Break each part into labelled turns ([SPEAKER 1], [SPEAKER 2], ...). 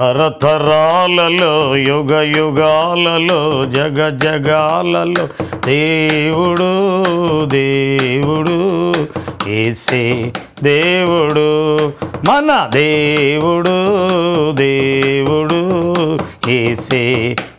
[SPEAKER 1] తరతరాలలో యుగ యుగాలలో జగ జగాలలో దేవుడు దేవుడు ఏసే దేవుడు మన దేవుడు దేవుడు ఏసే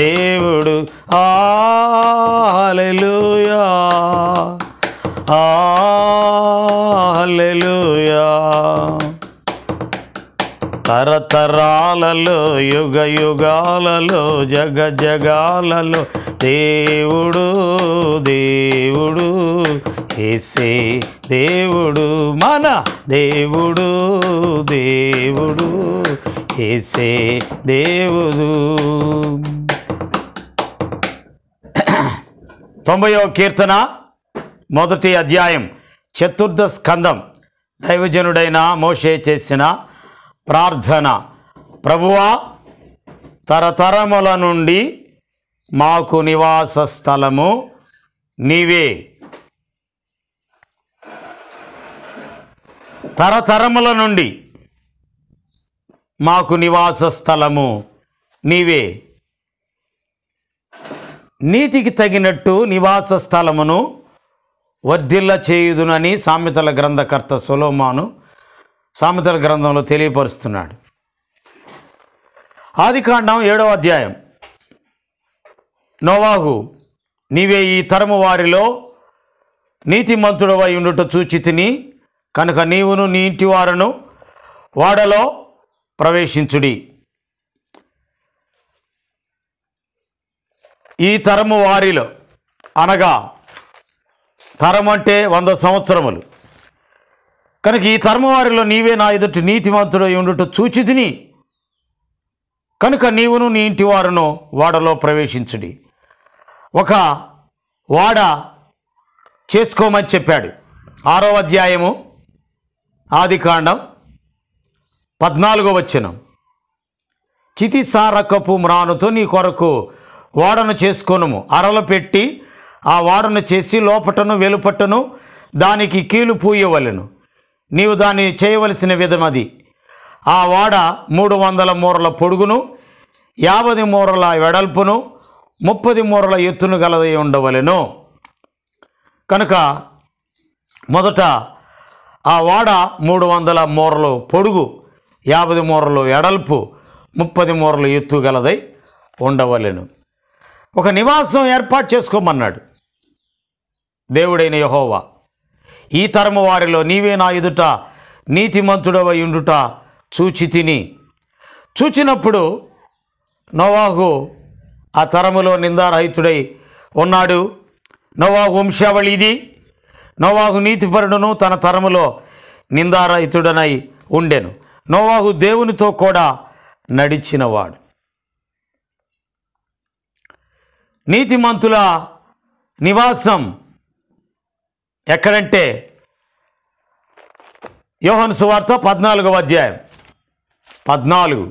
[SPEAKER 1] దేవుడు ఆలెలుయా ఆలెలుయా తరతరాలలో యుగ యుగాలలో జగ జగాలలో దేవుడు దేవుడు ఏసే దేవుడు మన దేవుడు దేవుడు ఏసే దేవుడు తొంభయో కీర్తన మొదటి అధ్యాయం చతుర్థ స్కందం దైవజనుడైన మోషే చేసిన ప్రార్థన ప్రభువా తరతరముల నుండి మాకు నివాస స్థలము నీవే తరతరముల నుండి మాకు నివాస స్థలము నీవే నీతికి తగినట్టు నివాస స్థలమును వర్ధిల్ల చేయుదునని సామెతల గ్రంథకర్త సొలోమాను సామెతల గ్రంథంలో తెలియపరుస్తున్నాడు ఆదికాండం ఏడవ అధ్యాయం నోవాహు నీవే ఈ తరము వారిలో నీతిమంతుడవై ఉండుట చూచి తిని కనుక నీవును నీ ఇంటి వారును వాడలో ప్రవేశించుడి ఈ తరము వారిలో అనగా తరం అంటే వంద సంవత్సరములు కనుక ఈ తరమవారిలో నీవే నా ఎదుటి నీతిమంతుడై ఉండుట చూచితిని కనుక నీవును నీ ఇంటి వారును వాడలో ప్రవేశించుడి ఒక వాడ చేసుకోమని చెప్పాడు ఆరో అధ్యాయము ఆదికాండం పద్నాలుగో వచ్చినం చితిసారకపు మ్రానుతో నీ కొరకు వాడను చేసుకోను అరలు పెట్టి ఆ వాడను చేసి లోపటను వెలుపటను దానికి కీలు పూయవలను నీవు దాన్ని చేయవలసిన విధం అది ఆ వాడ మూడు వందల మూరల పొడుగును యాభై మూరల వెడల్పును ముప్పది మూరల ఎత్తును గలదై ఉండవలెను కనుక మొదట ఆ వాడ మూడు వందల మూరలు పొడుగు యాభై మూరలు ఎడల్పు ముప్పది మూరలు ఎత్తు గలదై ఉండవలెను ఒక నివాసం ఏర్పాటు చేసుకోమన్నాడు దేవుడైన యహోవా ఈ తరము వారిలో నీవే నా ఎదుట నీతిమంతుడవయుండుట ఉండుట చూచి తిని చూచినప్పుడు నోవాహు ఆ తరములో నిందారహితుడై ఉన్నాడు నోవాహు వంశావళి ఇది నోవాహు నీతిపరుడును తన తరములో నిందారహితుడనై ఉండెను నోవాహు దేవునితో కూడా నడిచినవాడు నీతిమంతుల నివాసం ఎక్కడంటే యోహన్ సువార్త పద్నాలుగవ అధ్యాయం పద్నాలుగు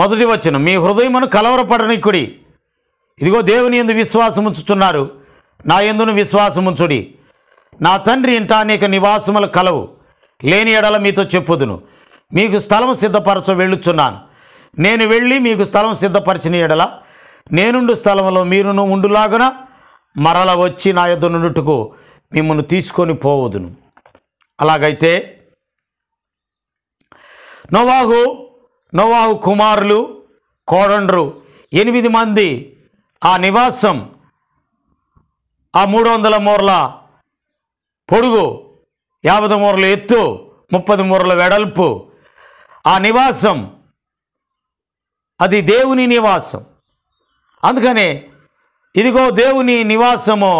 [SPEAKER 1] మొదటి వచ్చిన మీ హృదయమును కలవరపడనికుడి ఇదిగో దేవుని ఎందు విశ్వాసముంచుచున్నారు నా ఎందును విశ్వాసముంచుడి నా తండ్రి ఇంట అనేక నివాసములు కలవు లేని ఎడల మీతో చెప్పుదును మీకు స్థలం సిద్ధపరచ వెళ్ళుచున్నాను నేను వెళ్ళి మీకు స్థలం సిద్ధపరిచిన ఎడల నేనుండు స్థలంలో మీరును ఉండులాగున మరల వచ్చి నా యొద్ద మిమ్మల్ని తీసుకొని పోవదును అలాగైతే నోవాహు నోవాహు కుమారులు కోడండ్రు ఎనిమిది మంది ఆ నివాసం ఆ మూడు వందల మూరల పొడుగు యాభై మూరల ఎత్తు ముప్పది మూరల వెడల్పు ఆ నివాసం అది దేవుని నివాసం అందుకని ఇదిగో దేవుని నివాసము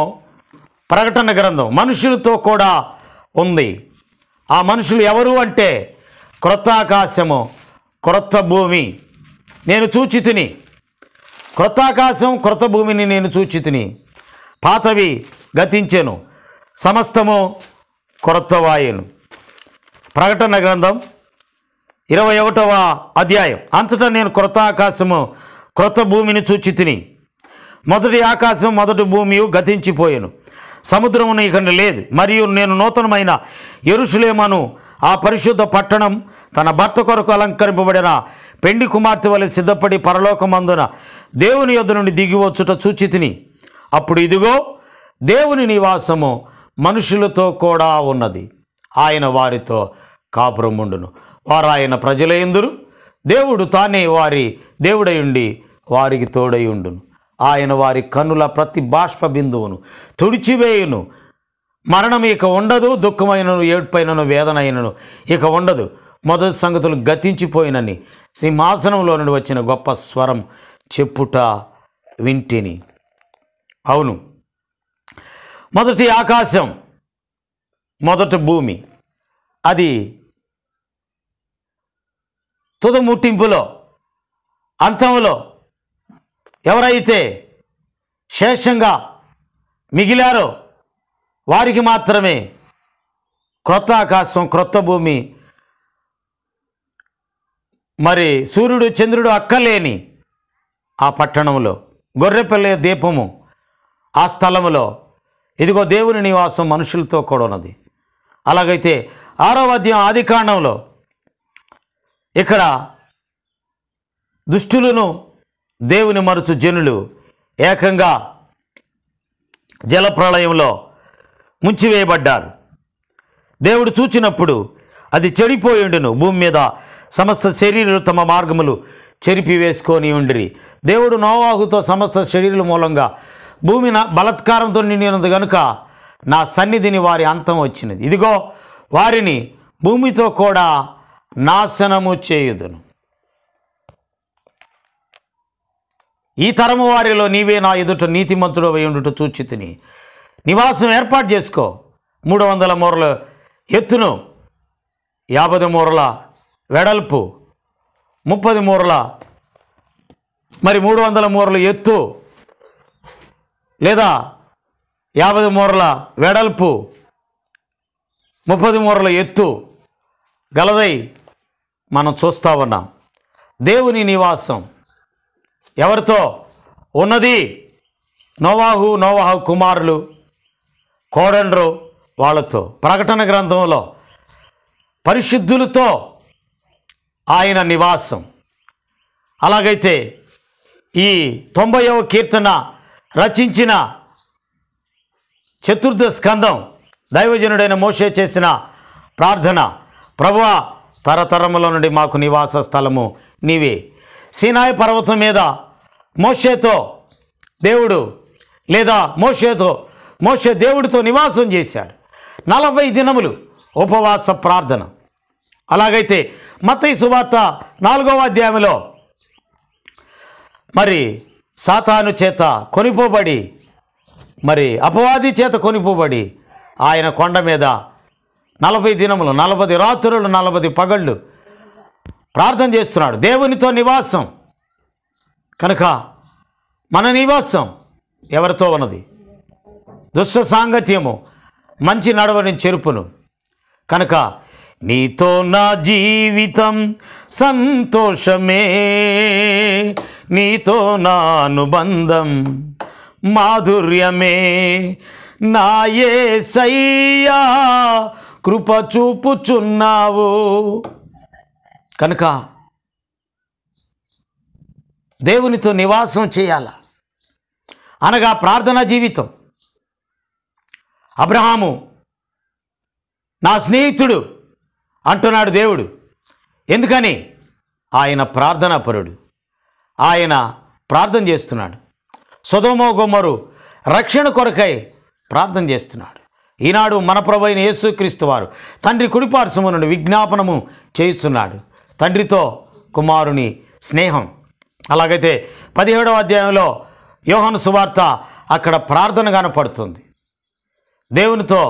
[SPEAKER 1] ప్రకటన గ్రంథం మనుషులతో కూడా ఉంది ఆ మనుషులు ఎవరు అంటే క్రొత్త ఆకాశము క్రొత్త భూమి నేను చూచితిని క్రొత్త ఆకాశం క్రొత్త భూమిని నేను చూచితిని పాతవి గతించెను సమస్తము క్రొత్త వాయును ప్రకటన గ్రంథం ఇరవై ఒకటవ అధ్యాయం అంతటా నేను క్రొత్త ఆకాశము క్రొత్త భూమిని చూచి తిని మొదటి ఆకాశం మొదటి భూమి గతించిపోయాను సముద్రమును ఇక లేదు మరియు నేను నూతనమైన ఎరుషులేమను ఆ పరిశుద్ధ పట్టణం తన భర్త కొరకు అలంకరింపబడిన పెండి కుమార్తె వలె సిద్ధపడి పరలోకమందున దేవుని యొద్ నుండి దిగివచ్చుట చూచి తిని అప్పుడు ఇదిగో దేవుని నివాసము మనుషులతో కూడా ఉన్నది ఆయన వారితో కాపురముండును వారు ఆయన ప్రజల ఎందురు దేవుడు తానే వారి దేవుడై ఉండి వారికి తోడై ఉండును ఆయన వారి కన్నుల ప్రతి బాష్ప బిందువును తుడిచివేయును మరణం ఇక ఉండదు దుఃఖమైనను ఏడుపైనను వేదనైనను ఇక ఉండదు మొదటి సంగతులు గతించిపోయినని సింహాసనంలో నుండి వచ్చిన గొప్ప స్వరం చెప్పుట వింటిని అవును మొదటి ఆకాశం మొదటి భూమి అది తుది ముట్టింపులో అంతంలో ఎవరైతే శేషంగా మిగిలారో వారికి మాత్రమే క్రొత్త ఆకాశం క్రొత్త భూమి మరి సూర్యుడు చంద్రుడు అక్కలేని ఆ పట్టణంలో గొర్రెపల్లె దీపము ఆ స్థలములో ఇదిగో దేవుని నివాసం మనుషులతో కూడా ఉన్నది అలాగైతే ఆరవ అధ్యాయం ఆది కాండంలో ఇక్కడ దుష్టులను దేవుని మరుచు జనులు ఏకంగా జలప్రళయంలో ముంచివేయబడ్డారు దేవుడు చూచినప్పుడు అది చెడిపోయిండును భూమి మీద సమస్త శరీరం తమ మార్గములు చెరిపి వేసుకొని ఉండి దేవుడు నోవాహుతో సమస్త శరీరం మూలంగా భూమి బలత్కారంతో నిండినది కనుక నా సన్నిధిని వారి అంతం వచ్చినది ఇదిగో వారిని భూమితో కూడా నాశనము చేయుదును ఈ తరము వారిలో నీవే నా ఎదుట నీతిమంతుడు ఉండుట చూచి తిని నివాసం ఏర్పాటు చేసుకో మూడు వందల మూరల ఎత్తును యాభై మూరల వెడల్పు ముప్పది మూరల మరి మూడు వందల మూరల ఎత్తు లేదా యాభై మూరల వెడల్పు ముప్పది మూరల ఎత్తు గలదై మనం చూస్తూ ఉన్నాం దేవుని నివాసం ఎవరితో ఉన్నది నోవాహు నోవాహు కుమారులు కోడండ్రు వాళ్ళతో ప్రకటన గ్రంథంలో పరిశుద్ధులతో ఆయన నివాసం అలాగైతే ఈ తొంభైవ కీర్తన రచించిన చతుర్థ స్కందం దైవజనుడైన మోషే చేసిన ప్రార్థన ప్రభువా తరతరముల నుండి మాకు నివాస స్థలము నీవే సీనాయ పర్వతం మీద మోషేతో దేవుడు లేదా మోషేతో మోషే దేవుడితో నివాసం చేశాడు నలభై దినములు ఉపవాస ప్రార్థన అలాగైతే మతయి సువార్త నాలుగవ అధ్యాయంలో మరి సాతాను చేత కొనిపోబడి మరి అపవాది చేత కొనిపోబడి ఆయన కొండ మీద నలభై దినములు నలభై రాత్రులు నలభై పగళ్ళు ప్రార్థన చేస్తున్నాడు దేవునితో నివాసం కనుక మన నివాసం ఎవరితో ఉన్నది దుష్ట సాంగత్యము మంచి నడవని చెరుపును కనుక నీతో నా జీవితం సంతోషమే నీతో నా అనుబంధం మాధుర్యమే నా ఏ సయ్యా కృప చూపుచున్నావు కనుక దేవునితో నివాసం చేయాల అనగా ప్రార్థన జీవితం అబ్రహాము నా స్నేహితుడు అంటున్నాడు దేవుడు ఎందుకని ఆయన పరుడు ఆయన ప్రార్థన చేస్తున్నాడు సుధమో గుమ్మరు రక్షణ కొరకై ప్రార్థన చేస్తున్నాడు ఈనాడు మన ప్రభు అయిన యేసుక్రీస్తు వారు తండ్రి కుడిపార్శ్వము నుండి విజ్ఞాపనము చేస్తున్నాడు తండ్రితో కుమారుని స్నేహం అలాగైతే పదిహేడవ అధ్యాయంలో యోహన్ సువార్త అక్కడ ప్రార్థన కనపడుతుంది దేవునితో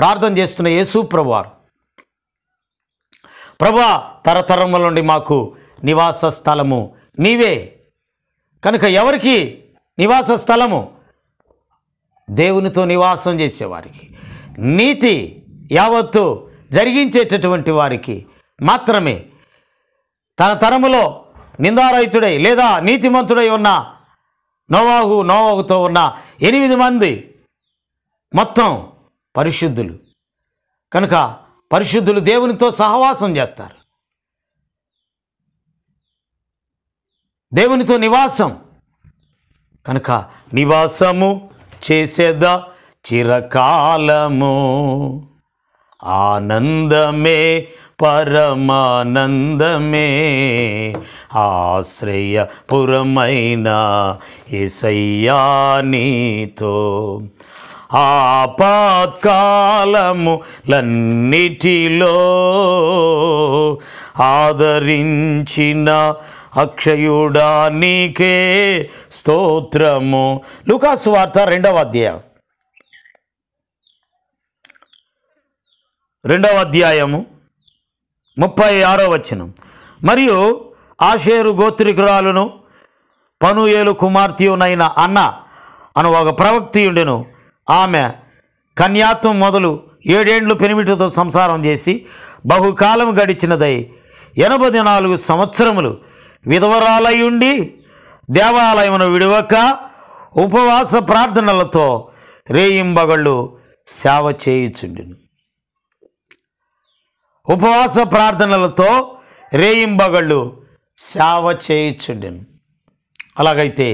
[SPEAKER 1] ప్రార్థన చేస్తున్న యేసు ప్రభువారు ప్రభా తరతరముల నుండి మాకు నివాస స్థలము నీవే కనుక ఎవరికి నివాస స్థలము దేవునితో నివాసం చేసేవారికి నీతి యావత్తు జరిగించేటటువంటి వారికి మాత్రమే తన తరములో నిందారహితుడై లేదా నీతిమంతుడై ఉన్న నోవాహు నోవాహుతో ఉన్న ఎనిమిది మంది మొత్తం పరిశుద్ధులు కనుక పరిశుద్ధులు దేవునితో సహవాసం చేస్తారు దేవునితో నివాసం కనుక నివాసము చేసేదా చిరకాలము ఆనందమే పరమానందమే ఆశ్రయపురమైన ఇసయ్యానీతో నీతో ఆపకాలములన్నిటిలో ఆదరించిన అక్షయుడా నీకే స్తోత్రము లుకాసు వార్త రెండవ అధ్యాయం రెండవ అధ్యాయము ముప్పై ఆరో వచనం మరియు ఆషేరు గోత్రికురాలును పనుయేలు కుమార్తెయునైన అన్న అను ఒక ప్రవక్తియుండెను ఆమె కన్యాత్వం మొదలు ఏడేండ్లు పెనిమిటితో సంసారం చేసి బహుకాలం గడిచినదై ఎనభై నాలుగు సంవత్సరములు విధవరాలయ్యుండి దేవాలయమును విడవక ఉపవాస ప్రార్థనలతో రేయింబగళ్ళు సేవ చేయుచుండెను ఉపవాస ప్రార్థనలతో రేయింబగళ్ళు సేవ చేయించుండెను అలాగైతే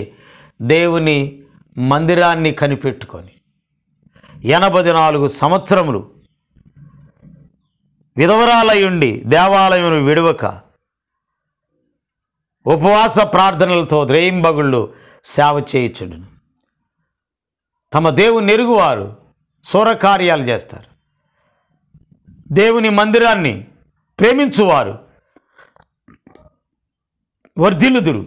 [SPEAKER 1] దేవుని మందిరాన్ని కనిపెట్టుకొని ఎనభై నాలుగు సంవత్సరములు విధవరాలయుండి దేవాలయం విడవక ఉపవాస ప్రార్థనలతో ద్రేయింబగుళ్ళు సేవ చేయించుడును తమ దేవుని నెరుగువారు సూరకార్యాలు చేస్తారు దేవుని మందిరాన్ని ప్రేమించువారు వర్ధిలుదురు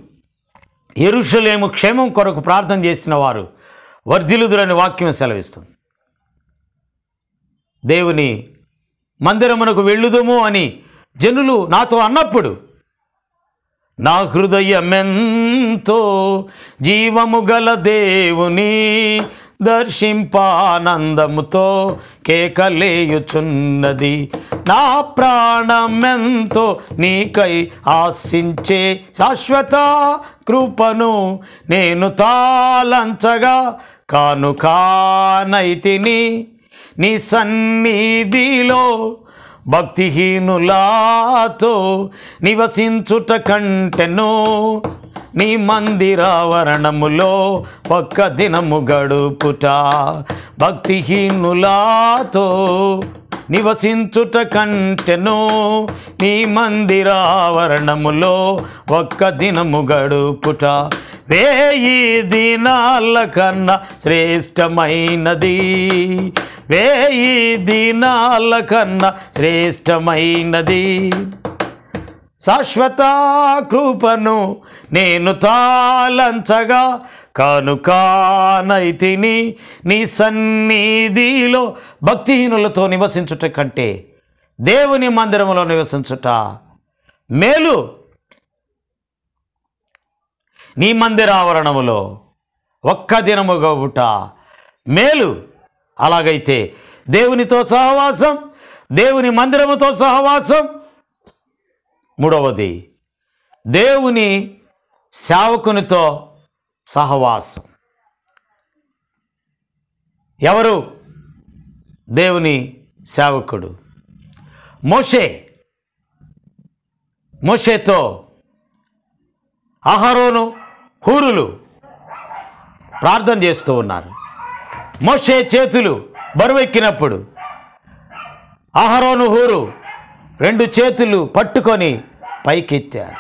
[SPEAKER 1] ఎరుషులేము క్షేమం కొరకు ప్రార్థన చేసిన వారు వర్ధిలుదురని వాక్యం సెలవిస్తుంది దేవుని మందిరమునకు వెళ్ళుదము అని జనులు నాతో అన్నప్పుడు నా హృదయమెంతో జీవము గల దేవుని దర్శింపానందముతో కేకలేయుచున్నది నా ప్రాణమెంతో నీకై ఆశించే శాశ్వత కృపను నేను తాళంచగా కాను కానైతిని నీ సన్నిధిలో భక్తిహీనులాతో నివసించుట కంటెను నీ మందిరావరణములో ఒక్క దినము గడుపుట భక్తిహీనులాతో నివసించుట కంటెను నీ మందిరావరణములో ఒక్క దినము గడుపుట వేయి దినాల కన్నా శ్రేష్టమైనది వేయి దినాల కన్నా శ్రేష్టమైనది శాశ్వత కృపను నేను తాలంచగా కానుకానైతిని నీ సన్నిధిలో భక్తిహీనులతో నివసించుట కంటే దేవుని మందిరంలో నివసించుట మేలు నీ మందిరావరణములో ఒక్క దినముగా మేలు అలాగైతే దేవునితో సహవాసం దేవుని మందిరముతో సహవాసం మూడవది దేవుని సేవకునితో సహవాసం ఎవరు దేవుని సేవకుడు మోషే మోషేతో అహరోను హూరులు ప్రార్థన చేస్తూ ఉన్నారు మోషే చేతులు బరువెక్కినప్పుడు అహరోను హూరు రెండు చేతులు పట్టుకొని పైకెత్తారు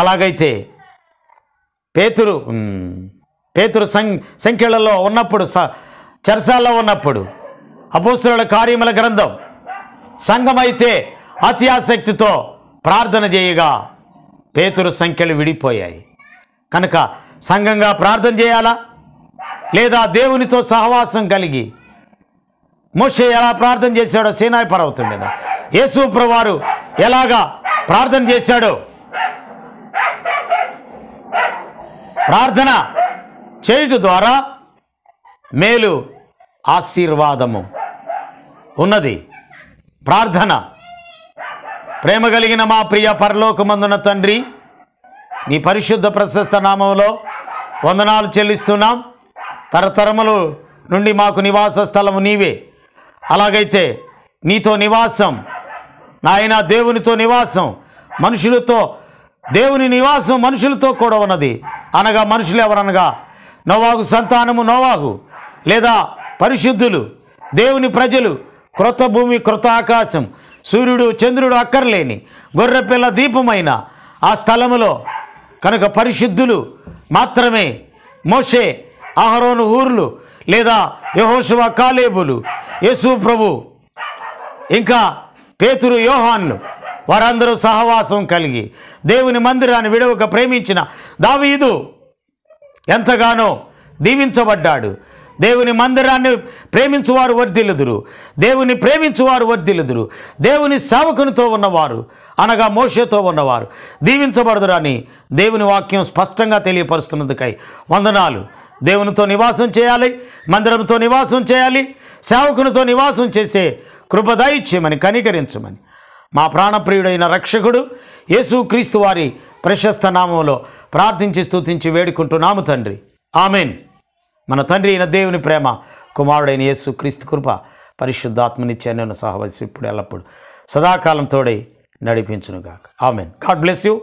[SPEAKER 1] అలాగైతే పేతురు పేతురు సం సంఖ్యలలో ఉన్నప్పుడు చర్చాల్లో ఉన్నప్పుడు అపోస్తుల కార్యముల గ్రంథం సంఘమైతే అతి ఆసక్తితో ప్రార్థన చేయగా పేతురు సంఖ్యలు విడిపోయాయి కనుక సంఘంగా ప్రార్థన చేయాలా లేదా దేవునితో సహవాసం కలిగి మోషే ఎలా ప్రార్థన చేశాడో సీనాయి పర్వతం మీద యేసుప్రవారు ఎలాగా ప్రార్థన చేశాడు ప్రార్థన చేయుట ద్వారా మేలు ఆశీర్వాదము ఉన్నది ప్రార్థన ప్రేమ కలిగిన మా ప్రియ పరలోకమందున తండ్రి నీ పరిశుద్ధ ప్రశస్త నామంలో వందనాలు చెల్లిస్తున్నాం తరతరములు నుండి మాకు నివాస స్థలము నీవే అలాగైతే నీతో నివాసం నాయన దేవునితో నివాసం మనుషులతో దేవుని నివాసం మనుషులతో కూడా ఉన్నది అనగా మనుషులు ఎవరనగా నోవాగు సంతానము నోవాగు లేదా పరిశుద్ధులు దేవుని ప్రజలు క్రొత్త భూమి క్రొత్త ఆకాశం సూర్యుడు చంద్రుడు అక్కర్లేని గొర్రెపిల్ల దీపమైన ఆ స్థలములో కనుక పరిశుద్ధులు మాత్రమే మోషే అహరోను ఊర్లు లేదా యహోశివ కాలేబులు యేసు ప్రభు ఇంకా పేతురు యోహాన్లు వారందరూ సహవాసం కలిగి దేవుని మందిరాన్ని విడవక ప్రేమించిన దావీదు ఎంతగానో దీవించబడ్డాడు దేవుని మందిరాన్ని ప్రేమించువారు వర్ధిల్లుదురు దేవుని ప్రేమించువారు వర్ధిల్లుదురు దేవుని సేవకునితో ఉన్నవారు అనగా మోషతో ఉన్నవారు దీవించబడదురని దేవుని వాక్యం స్పష్టంగా తెలియపరుస్తున్నందుకై వందనాలు దేవునితో నివాసం చేయాలి మందిరంతో నివాసం చేయాలి సేవకునితో నివాసం చేసే చేయమని కనికరించమని మా ప్రాణప్రియుడైన రక్షకుడు యేసుక్రీస్తు వారి ప్రశస్త నామంలో ప్రార్థించి స్థుతించి వేడుకుంటున్నాము తండ్రి ఆమెన్ మన తండ్రి అయిన దేవుని ప్రేమ కుమారుడైన యేసు క్రీస్తు కృప పరిశుద్ధాత్మనిచ్చే నేను సహవసి ఇప్పుడు ఎల్లప్పుడు సదాకాలంతోడై నడిపించును నడిపించునుగాక ఆమెన్ గాడ్ బ్లెస్ యూ